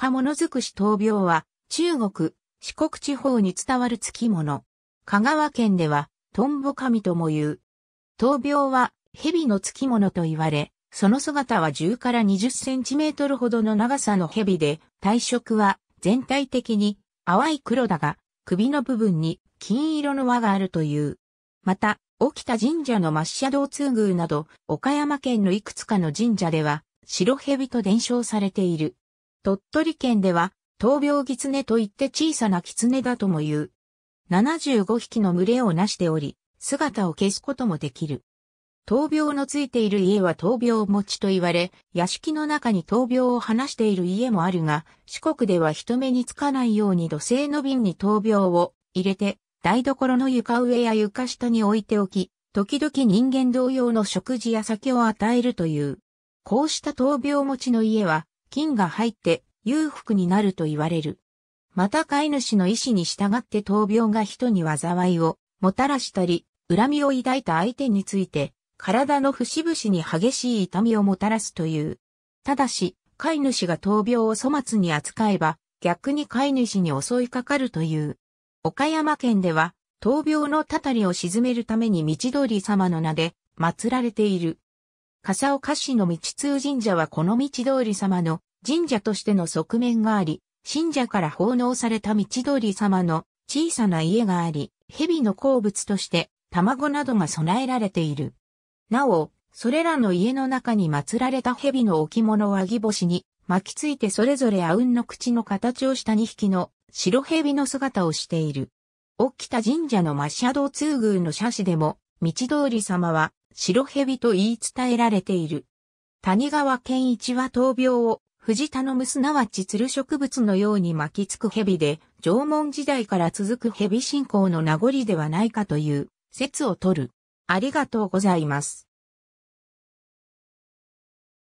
かものづくし闘病は、中国、四国地方に伝わる付き物。香川県では、トンボ神とも言う。闘病は、蛇の付き物と言われ、その姿は10から20センチメートルほどの長さの蛇で、体色は全体的に淡い黒だが、首の部分に金色の輪があるという。また、沖田神社の抹茶道通宮など、岡山県のいくつかの神社では、白蛇と伝承されている。鳥取県では、闘病狐といって小さな狐だとも言う。75匹の群れをなしており、姿を消すこともできる。闘病のついている家は闘病持ちと言われ、屋敷の中に闘病を話している家もあるが、四国では人目につかないように土星の瓶に闘病を入れて、台所の床上や床下に置いておき、時々人間同様の食事や酒を与えるという。こうした闘病持ちの家は、菌が入って裕福になると言われる。また飼い主の意思に従って闘病が人に災いをもたらしたり、恨みを抱いた相手について、体の節々に激しい痛みをもたらすという。ただし、飼い主が闘病を粗末に扱えば、逆に飼い主に襲いかかるという。岡山県では、闘病のたたりを鎮めるために道通り様の名で、祀られている。笠岡市の道通神社はこの道通り様の神社としての側面があり、神社から奉納された道通り様の小さな家があり、蛇の好物として卵などが備えられている。なお、それらの家の中に祀られた蛇の置物をあぎ星に巻きついてそれぞれあうんの口の形をした2匹の白蛇の姿をしている。沖田神社の真斜道通宮の写真でも、道通り様は白蛇と言い伝えられている。谷川健一は闘病を、藤田のむすなわち鶴植物のように巻きつく蛇で、縄文時代から続く蛇信仰の名残ではないかという説を取る。ありがとうございます。